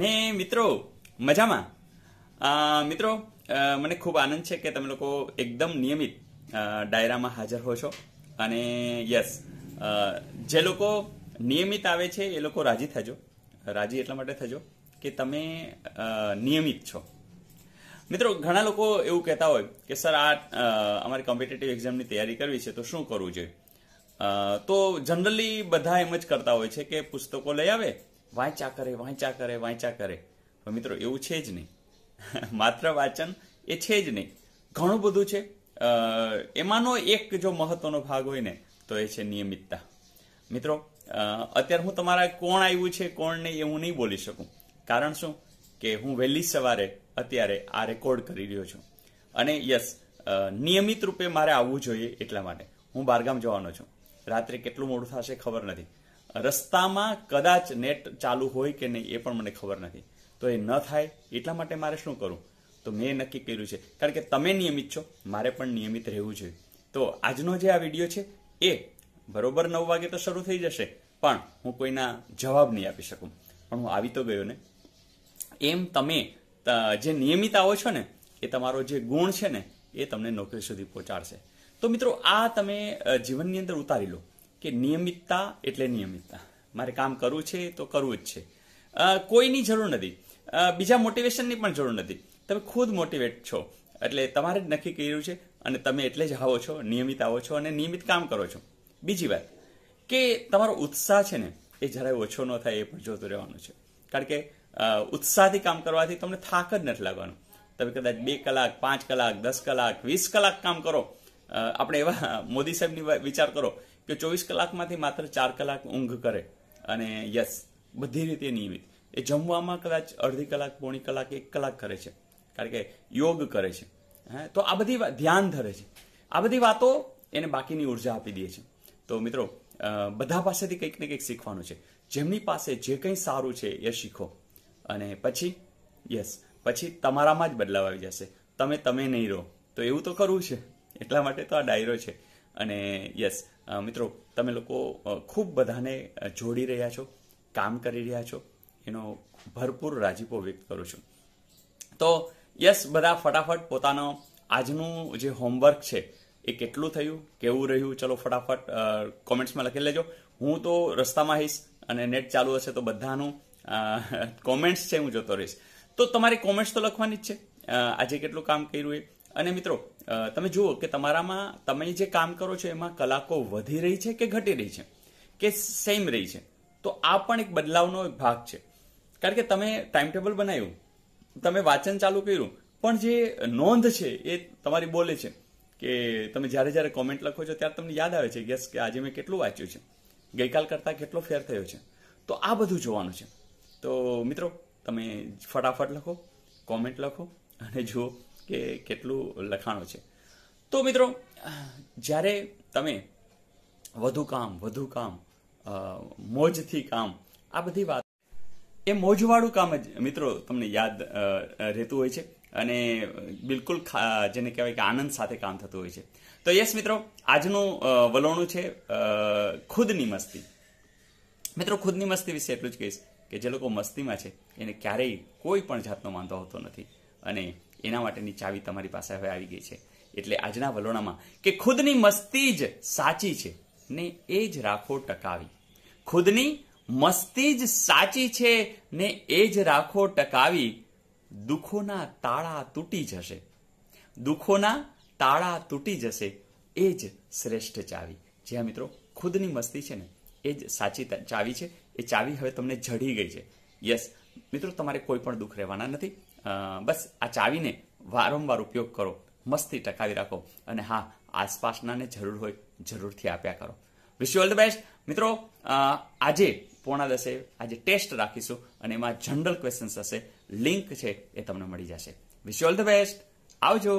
ને મિત્રો મજામાં મિત્રો મને ખૂબ આનંદ છે કે તમે લોકો એકદમ નિયમિત ડાયરામાં હાજર હો છો અને યસ જે લોકો નિયમિત આવે છે એ લોકો રાજી થજો રાજી એટલા માટે થજો કે તમે નિયમિત છો મિત્રો ઘણા લોકો એવું કહેતા હોય કે સર આ અમારે કોમ્પિટેટિવ એક્ઝામની તૈયારી કરવી છે તો શું કરવું જોઈએ તો જનરલી બધા એમ જ કરતા હોય છે કે પુસ્તકો લઈ આવે વાંચ્યા કરે વાંચ્યા કરે વાંચ્યા કરે પણ મિત્રો એવું છે જ નહીં માત્ર વાંચન એ છે જ નહીં ઘણું બધું છે એમાંનો એક જો મહત્વનો ભાગ હોય ને તો એ છે નિયમિતતા મિત્રો અત્યારે હું તમારા કોણ આવ્યું છે કોણ નહીં એ હું નહીં બોલી શકું કારણ શું કે હું વહેલી સવારે અત્યારે આ રેકોર્ડ કરી રહ્યો છું અને યસ નિયમિત રૂપે મારે આવવું જોઈએ એટલા માટે હું બહારગામ જવાનો છું રાત્રે કેટલું મોડું થશે ખબર નથી રસ્તામાં કદાચ નેટ ચાલુ હોય કે નહીં એ પણ મને ખબર નથી તો એ ન થાય એટલા માટે મારે શું કરું તો મેં નક્કી કર્યું છે કારણ કે તમે નિયમિત છો મારે પણ નિયમિત રહેવું જોઈએ તો આજનો જે આ વિડીયો છે એ બરોબર નવ વાગે તો શરૂ થઈ જશે પણ હું કોઈના જવાબ નહીં આપી શકું પણ હું આવી તો ગયો ને એમ તમે જે નિયમિત આવો છો ને એ તમારો જે ગુણ છે ને એ તમને નોકરી સુધી પહોંચાડશે તો મિત્રો આ તમે જીવનની અંદર ઉતારી લો કે નિયમિતતા એટલે નિયમિતતા મારે કામ કરવું છે તો કરવું જ છે કોઈની જરૂર નથી બીજા મોટિવેશનની પણ જરૂર નથી તમે ખુદ મોટિવેટ છો એટલે તમારે જ નક્કી કર્યું છે અને તમે એટલે જ આવો છો નિયમિત આવો છો અને નિયમિત કામ કરો છો બીજી વાત કે તમારો ઉત્સાહ છે ને એ જરાય ઓછો ન થાય એ પણ જોતું રહેવાનું છે કારણ કે ઉત્સાહથી કામ કરવાથી તમને થાક જ નથી લાગવાનું તમે કદાચ બે કલાક પાંચ કલાક દસ કલાક વીસ કલાક કામ કરો આપણે એવા મોદી સાહેબની વિચાર કરો કે ચોવીસ કલાકમાંથી માત્ર ચાર કલાક ઊંઘ કરે અને યસ બધી રીતે નિયમિત એ જમવામાં કદાચ અડધી કલાક પોણી કલાક એક કલાક કરે છે કારણ કે યોગ કરે છે હા તો આ બધી ધ્યાન ધરે છે આ બધી વાતો એને બાકીની ઉર્જા આપી દે છે તો મિત્રો બધા પાસેથી કંઈક ને કંઈક શીખવાનું છે જેમની પાસે જે કંઈ સારું છે એ શીખો અને પછી યસ પછી તમારામાં જ બદલાવ આવી જશે તમે તમે નહીં રહો તો એવું તો કરવું છે એટલા માટે તો આ ડાયરો છે અને યસ મિત્રો તમે લોકો ખૂબ બધાને જોડી રહ્યા છો કામ કરી રહ્યા છો એનો ભરપૂર રાજીપો વ્યક્ત કરું છું તો યસ બધા ફટાફટ પોતાનો આજનું જે હોમવર્ક છે એ કેટલું થયું કેવું રહ્યું ચલો ફટાફટ કોમેન્ટ્સમાં લખી લેજો હું તો રસ્તામાં હઈશ અને નેટ ચાલુ હશે તો બધાનું કોમેન્ટ્સ છે હું જોતો રહીશ તો તમારી કોમેન્ટ્સ તો લખવાની જ છે આજે કેટલું કામ કર્યું એ અને મિત્રો તમે જુઓ કે તમારામાં તમે જે કામ કરો છો એમાં કલાકો વધી રહી છે કે ઘટી રહી છે કે સેમ રહી છે તો આ પણ એક બદલાવનો એક ભાગ છે કારણ કે તમે ટાઈમ ટેબલ બનાવ્યું તમે વાંચન ચાલુ કર્યું પણ જે નોંધ છે એ તમારી બોલે છે કે તમે જ્યારે જ્યારે કોમેન્ટ લખો છો ત્યારે તમને યાદ આવે છે ગેસ કે આજે મેં કેટલું વાંચ્યું છે ગઈકાલ કરતાં કેટલો ફેર થયો છે તો આ બધું જોવાનું છે તો મિત્રો તમે ફટાફટ લખો કોમેન્ટ લખો અને જુઓ કે કેટલું લખાણો છે તો મિત્રો જ્યારે તમે વધુ કામ વધુ કામ મોજથી કામ આ બધી વાત એ મોજવાળું કામ જ મિત્રો તમને યાદ રહેતું હોય છે અને બિલકુલ જેને કહેવાય કે આનંદ સાથે કામ થતું હોય છે તો યસ મિત્રો આજનું વલોણું છે ખુદની મસ્તી મિત્રો ખુદની મસ્તી વિશે એટલું જ કહીશ કે જે લોકો મસ્તીમાં છે એને ક્યારેય કોઈ પણ જાતનો વાંધો હોતો નથી અને એના માટેની ચાવી તમારી પાસે હવે આવી ગઈ છે એટલે આજના વલોણામાં કે ખુદની મસ્તી જ સાચી છે ને એ જ રાખો ટકાવી ખુદની મસ્તી જ સાચી છે ને એ જ રાખો ટકાવી દુઃખોના તાળા તૂટી જશે દુઃખોના તાળા તૂટી જશે એ જ શ્રેષ્ઠ ચાવી જ્યાં મિત્રો ખુદની મસ્તી છે ને એ જ સાચી ચાવી છે એ ચાવી હવે તમને જડી ગઈ છે યસ મિત્રો તમારે કોઈ પણ દુઃખ રહેવાના નથી બસ આ ચાવીને વારંવાર ઉપયોગ કરો મસ્તી ટકાવી રાખો અને હા આસપાસનાને જરૂર હોય જરૂરથી આપ્યા કરો વિશ ઓલ ધ બેસ્ટ મિત્રો આજે પોણા દસે આજે ટેસ્ટ રાખીશું અને એમાં જનરલ ક્વેશ્ચન્સ હશે લિંક છે એ તમને મળી જશે વિશ ઓલ ધ બેસ્ટ આવજો